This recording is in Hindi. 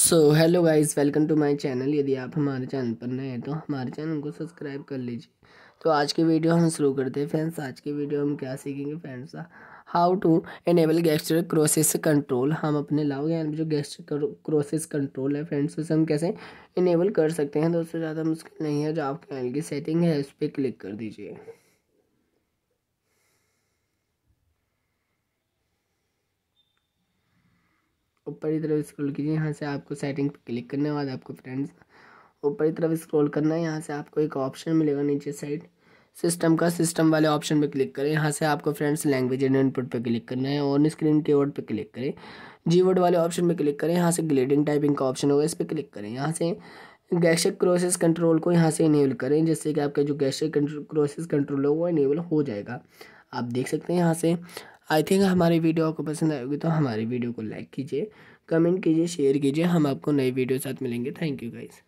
so hello guys welcome to my channel यदि आप हमारे चैनल पर नए हैं तो हमारे चैनल को सब्सक्राइब कर लीजिए तो आज की वीडियो हम शुरू करते हैं फ्रेंड्स आज की वीडियो हम क्या सीखेंगे friends how to enable gastric crosis control हम अपने लाओ यानी जो गैस्ट्रिक क्रोसिस कंट्रोल है फ्रेंड्स उसे हम कैसे इनेबल कर सकते हैं तो उससे ज़्यादा मुश्किल नहीं है जो आपके चैनल की सेटिंग है उस पर क्लिक कर दीजिए ऊपर की तरफ स्क्रॉल कीजिए यहाँ से आपको सेटिंग पर क्लिक करने के बाद आपको फ्रेंड्स ऊपर की तरफ स्क्रॉल करना है यहाँ से आपको एक ऑप्शन मिलेगा नीचे साइड सिस्टम का सिस्टम वाले ऑप्शन पे क्लिक करें यहाँ से आपको फ्रेंड्स लैंग्वेज एंड इनपुट पे क्लिक करना है ऑन स्क्रीन कीवर्ड पे क्लिक करें वर्ड वाले ऑप्शन पे क्लिक करें यहाँ से ग्लेडिंग टाइपिंग का ऑप्शन होगा इस पर क्लिक करें यहाँ से गैशिक क्रोसेस कंट्रोल को यहाँ से इनेबल करें जिससे कि आपका जो गैशिक क्रोसेस कंट्रोल है वो इनेबल हो जाएगा आप देख सकते हैं यहाँ से आई थिंक हमारी वीडियो आपको पसंद आएगी तो हमारी वीडियो को लाइक कीजिए कमेंट कीजिए शेयर कीजिए हम आपको नई वीडियो साथ मिलेंगे थैंक यू गाइज़